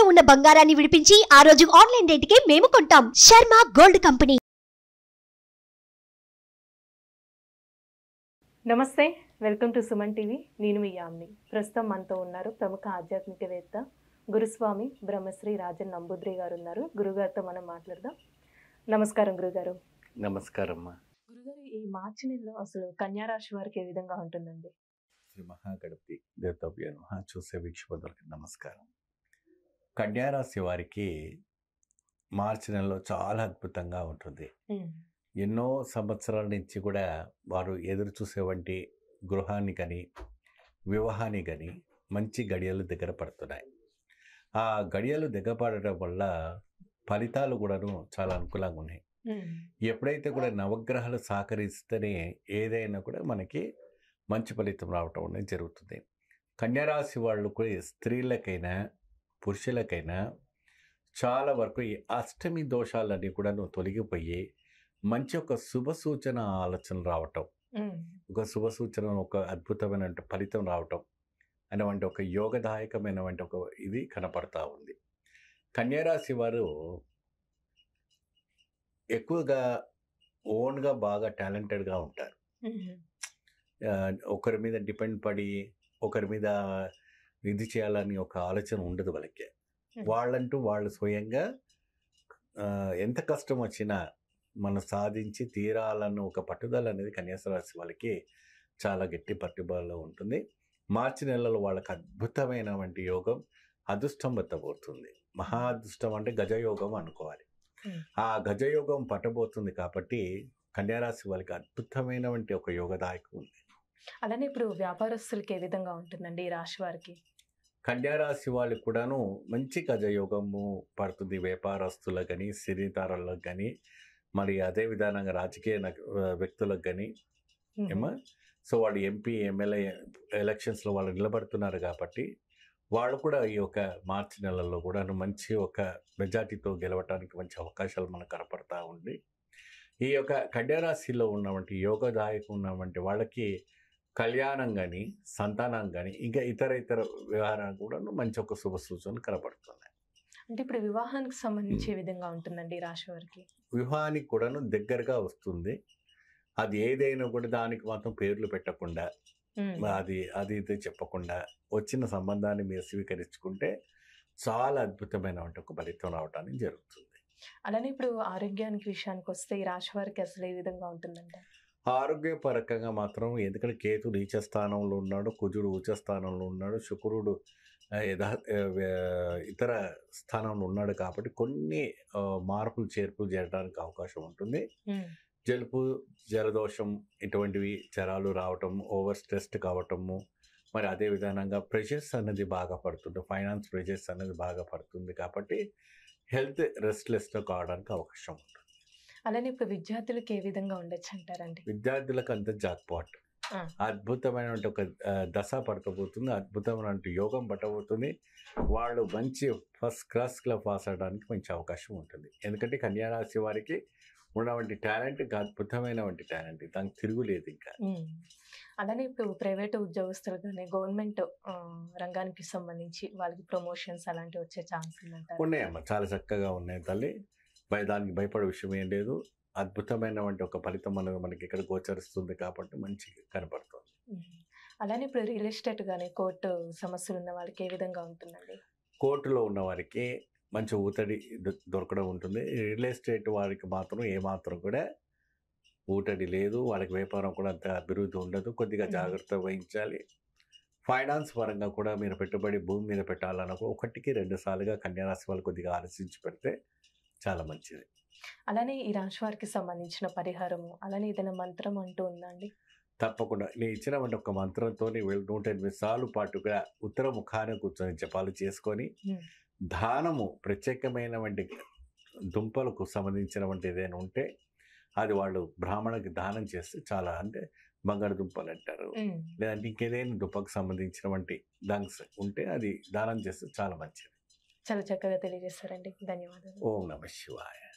తాకట్టులో ఉన్న బంగారాన్ని విడిపించి ఆ రోజు ఆన్లైన్ రేటుకే మేము కొంటాం శర్మ గోల్డ్ కంపెనీ నమస్తే వెల్కమ్ టు సుమన్ టీవీ నేను మీ యామ్ని ప్రస్తుతం మనతో ఉన్నారు ప్రముఖ ఆధ్యాత్మికవేత్త గురుస్వామి బ్రహ్మశ్రీ రాజన్ నంబూద్రి గారు ఉన్నారు గురుగారితో మనం మాట్లాడదాం నమస్కారం గురుగారు నమస్కారం గురుగారు ఈ మార్చి నెలలో అసలు కన్యారాశి వారికి ఏ విధంగా ఉంటుందండి శ్రీ మహాగణపతి దేవతాభ్య చూసే నమస్కారం కన్యారాశి వారికి మార్చి నెలలో చాలా అద్భుతంగా ఉంటుంది ఎన్నో సంవత్సరాల నుంచి కూడా వారు ఎదురు చూసేవంటి గృహాన్ని కానీ వివాహాన్ని కానీ మంచి గడియలు దగ్గర పడుతున్నాయి ఆ గడియలు దగ్గర పడటం వల్ల ఫలితాలు కూడాను చాలా అనుకూలంగా ఉన్నాయి ఎప్పుడైతే కూడా నవగ్రహాలు సహకరిస్తేనే ఏదైనా కూడా మనకి మంచి ఫలితం రావటం అనేది జరుగుతుంది కన్యారాశి వాళ్ళు కూడా స్త్రీలకైనా పురుషులకైనా చాలా వరకు ఈ అష్టమి దోషాలన్నీ నువ్వు తొలగిపోయి మంచి ఒక శుభ సూచన ఆలోచన రావటం ఒక శుభ సూచన ఒక అద్భుతమైన ఫలితం రావటం అనేవంటి ఒక యోగదాయకమైనటువంటి ఒక ఇది కనపడతా ఉంది కన్యారాశి వారు ఎక్కువగా ఓన్గా బాగా టాలెంటెడ్గా ఉంటారు ఒకరి మీద డిపెండ్ పడి ఒకరి మీద ఇది చేయాలని ఒక ఆలోచన ఉండదు వాళ్ళకి వాళ్ళంటూ వాళ్ళు స్వయంగా ఎంత కష్టం వచ్చినా మనం సాధించి తీరాలన్న ఒక పట్టుదల అనేది కన్యాసరాశి వాళ్ళకి చాలా గట్టి పట్టుబడిలో ఉంటుంది మార్చి నెలలో వాళ్ళకి అద్భుతమైన వంటి యోగం అదృష్టం పెట్టబోతుంది మహా అదృష్టం అంటే గజయోగం అనుకోవాలి ఆ గజయోగం పట్టబోతుంది కాబట్టి కన్యారాశి వాళ్ళకి అద్భుతమైన వంటి ఒక యోగదాయకం ఉంది అలానే ఇప్పుడు వ్యాపారస్తులకి ఏ విధంగా ఉంటుందండి ఈ రాశి వారికి కన్యారాశి వాళ్ళకి కూడాను మంచి గజయోగము పడుతుంది వ్యాపారస్తులకు కానీ సినీతారులకు కానీ మరి అదే విధానంగా రాజకీయ వ్యక్తులకు కానీ ఏమో సో వాళ్ళు ఎంపీ ఎమ్మెల్యే ఎలక్షన్స్లో వాళ్ళు నిలబడుతున్నారు కాబట్టి వాళ్ళు కూడా ఈ యొక్క మార్చి నెలల్లో కూడా మంచి ఒక మెజార్టీతో గెలవటానికి మంచి అవకాశాలు మనకు కనపడతా ఉంది ఈ యొక్క కన్యారాశిలో ఉన్నటువంటి యోగదాయకం ఉన్నవంటి వాళ్ళకి కళ్యాణం కానీ సంతానం కానీ ఇంకా ఇతర ఇతర వ్యవహారాలు కూడా మంచి ఒక శుభ సూచనలు కనపడుతుంది అంటే ఇప్పుడు వివాహానికి సంబంధించే విధంగా ఉంటుందండి రాశి వారికి వివాహానికి కూడాను దగ్గరగా వస్తుంది అది ఏదైనా కూడా దానికి మాత్రం పేర్లు పెట్టకుండా అది అది ఇది చెప్పకుండా వచ్చిన సంబంధాన్ని మీరు స్వీకరించుకుంటే చాలా అద్భుతమైన ఒక ఫలితం రావడానికి జరుగుతుంది అలానే ఇప్పుడు ఆరోగ్యానికి విషయానికి వస్తే ఈ రాశి వారికి అసలు ఏ విధంగా ఉంటుందంటే ఆరోగ్యపరకంగా మాత్రం ఎందుకంటే కేతు నీచ స్థానంలో ఉన్నాడు కుజుడు ఉచ స్థానంలో ఉన్నాడు శుక్రుడు యథా ఇతర స్థానంలో ఉన్నాడు కాబట్టి కొన్ని మార్పులు చేర్పులు చేయడానికి అవకాశం ఉంటుంది జలుపు జలదోషం ఇటువంటివి జరాలు రావటం ఓవర్ స్ట్రెస్డ్ కావటము మరి అదే విధానంగా ప్రెషర్స్ అనేది బాగా పడుతుంది ఫైనాన్స్ ప్రెషర్స్ అనేది బాగా పడుతుంది కాబట్టి హెల్త్ రెస్ట్లెస్తో కావడానికి అవకాశం ఉంటుంది అలానే ఇప్పుడు విద్యార్థులకు ఏ విధంగా ఉండొచ్చు అంటారండి విద్యార్థులకు అంత జాక్పాట్ అద్భుతమైన ఒక దశ పడకపోతుంది అద్భుతమైన యోగం పట్టబోతుంది వాళ్ళు మంచి ఫస్ట్ క్లాస్ పాస్ అవడానికి మంచి అవకాశం ఉంటుంది ఎందుకంటే కన్యారాశి వారికి ఉన్నటువంటి టాలెంట్ అద్భుతమైన వంటి టాలెంట్ దానికి తిరుగులేదు ఇంకా అలానే ఇప్పుడు ప్రైవేట్ ఉద్యోగస్తులు కానీ గవర్నమెంట్ రంగానికి సంబంధించి వాళ్ళకి ప్రమోషన్స్ అలాంటివి వచ్చే ఛాన్స్ ఉన్నాయమ్మా చాలా చక్కగా ఉన్నాయి తల్లి దానికి భయపడే విషయం ఏం లేదు అద్భుతమైనటువంటి ఒక ఫలితం మనం మనకి ఇక్కడ గోచరిస్తుంది కాబట్టి మంచి కనపడుతుంది అలానే ఇప్పుడు రియల్ ఎస్టేట్ కానీ కోర్టు సమస్యలు ఉన్న వాళ్ళకి ఏ విధంగా ఉంటుందండి కోర్టులో ఉన్న వారికి మంచి ఊతడి దొరకడం ఉంటుంది రియల్ ఎస్టేట్ వారికి మాత్రం ఏమాత్రం కూడా ఊటడి లేదు వాళ్ళకి వ్యాపారం కూడా అంత అభివృద్ధి ఉండదు కొద్దిగా జాగ్రత్త వహించాలి ఫైనాన్స్ పరంగా కూడా మీరు పెట్టుబడి భూమి మీద పెట్టాలనుకో ఒకటికి రెండు సార్లుగా కన్యారాశి వాళ్ళు కొద్దిగా ఆలోచించి పెడితే చాలా మంచిది అలానే ఈ రాశి వారికి సంబంధించిన పరిహారము అలానే ఏదైనా మంత్రం అంటూ ఉందండి తప్పకుండా నేను ఇచ్చిన వంటి ఒక మంత్రంతో నూట ఎనిమిది సార్లు పాటుగా ఉత్తర ముఖాన్ని కూర్చొని జపాలు చేసుకొని దానము ప్రత్యేకమైన వంటి దుంపలకు సంబంధించిన వంటి ఏదైనా ఉంటే అది వాళ్ళు బ్రాహ్మణకి దానం చేస్తే చాలా అంటే బంగారు దుంపలు అంటారు లేదంటే ఇంకేదైనా దుంపకు సంబంధించిన వంటి దానికి ఉంటే అది దానం చేస్తే చాలా మంచిది చాలా చక్కగా తెలియజేస్తారండి ధన్యవాదాలు ఓం నమ శివాయ